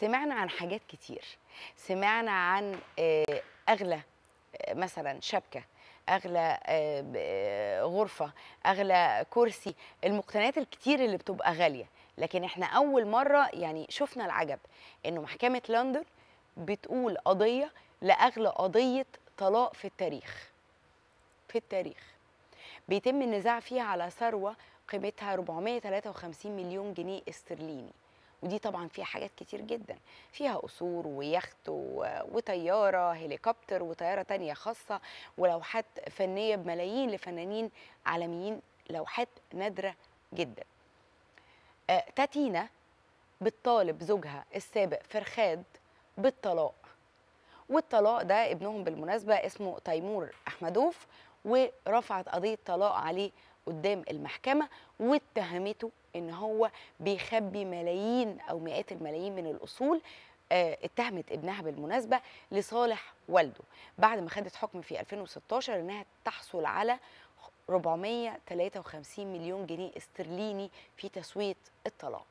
سمعنا عن حاجات كتير سمعنا عن آه، اغلى آه، مثلا شبكه اغلى آه، غرفه اغلى كرسي المقتنيات الكتير اللي بتبقى غاليه لكن احنا اول مره يعني شفنا العجب انه محكمه لندن بتقول قضيه لاغلى قضيه طلاق في التاريخ في التاريخ بيتم النزاع فيها على ثروه قيمتها 453 مليون جنيه استرليني ودي طبعا فيها حاجات كتير جدا فيها قصور ويخت وطياره هليكوبتر وطياره تانية خاصه ولوحات فنيه بملايين لفنانين عالميين لوحات نادره جدا آه، تاتينا بتطالب زوجها السابق فرخاد بالطلاق والطلاق ده ابنهم بالمناسبه اسمه تيمور احمدوف ورفعت قضيه طلاق عليه قدام المحكمه واتهمته ان هو بيخبي ملايين او مئات الملايين من الاصول آه، اتهمت ابنها بالمناسبه لصالح والده بعد ما خدت حكم في 2016 انها تحصل على 453 مليون جنيه استرليني في تسويه الطلاق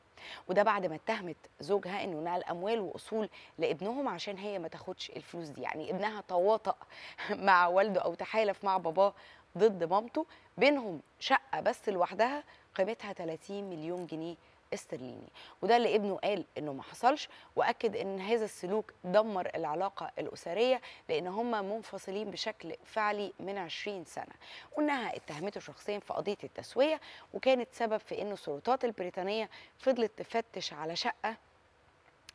وده بعد ما اتهمت زوجها انه نقل اموال واصول لابنهم عشان هي ما تاخدش الفلوس دي يعني ابنها تواطأ مع والده او تحالف مع باباه ضد مامته بينهم شقه بس لوحدها قيمتها 30 مليون جنيه استرليني وده اللي ابنه قال انه ما حصلش واكد ان هذا السلوك دمر العلاقه الاسريه لان هما منفصلين بشكل فعلي من 20 سنه وانها اتهمته شخصيا في قضيه التسويه وكانت سبب في ان السلطات البريطانيه فضلت تفتش على شقه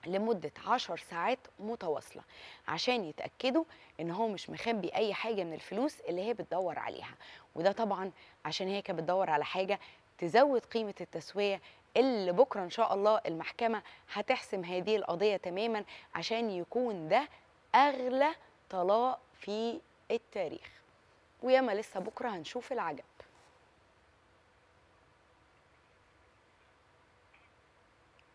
لمدة عشر ساعات متواصلة عشان يتأكدوا إن هو مش مخبي أي حاجة من الفلوس اللي هي بتدور عليها وده طبعا عشان هي كانت بتدور على حاجة تزود قيمة التسوية اللي بكرة إن شاء الله المحكمة هتحسم هذه القضية تماما عشان يكون ده أغلى طلاق في التاريخ وياما لسه بكرة هنشوف العجب